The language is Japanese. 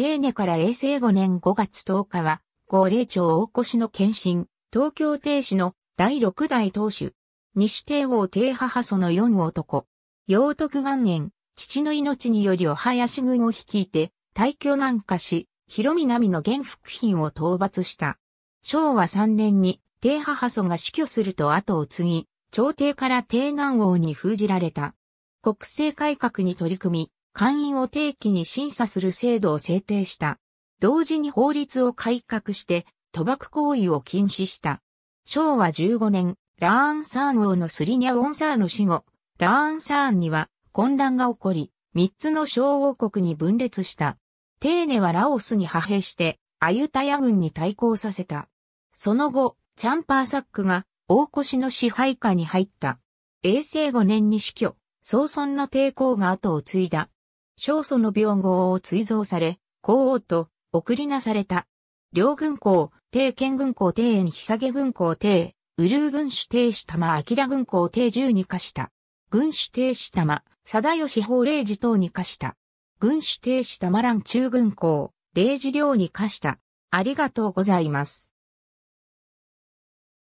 丁寧から衛成5年5月10日は、高齢庁大越の検診、東京帝主の第6代当主、西帝王帝母祖の4男。養徳元年、父の命によりお囃子軍を率いて、大な南下し、広南の元福品を討伐した。昭和3年に、帝母祖が死去すると後を継ぎ、朝廷から帝南王に封じられた。国政改革に取り組み、会員を定期に審査する制度を制定した。同時に法律を改革して、賭博行為を禁止した。昭和15年、ラーンサーン王のスリニャ・オンサーの死後、ラーンサーンには混乱が起こり、三つの小王国に分裂した。テーネはラオスに派兵して、アユタヤ軍に対抗させた。その後、チャンパーサックが大越の支配下に入った。永世5年に死去、早村の抵抗が後を継いだ。勝訴の病号を追贈され、皇后と送りなされた。両軍校、帝剣軍校帝園さげ軍校帝、ウルー軍主帝師玉明軍校帝十に課した。軍主帝師玉、貞義法令寺等に課した。軍主帝師玉蘭中軍校、令寺両に課した。ありがとうございます。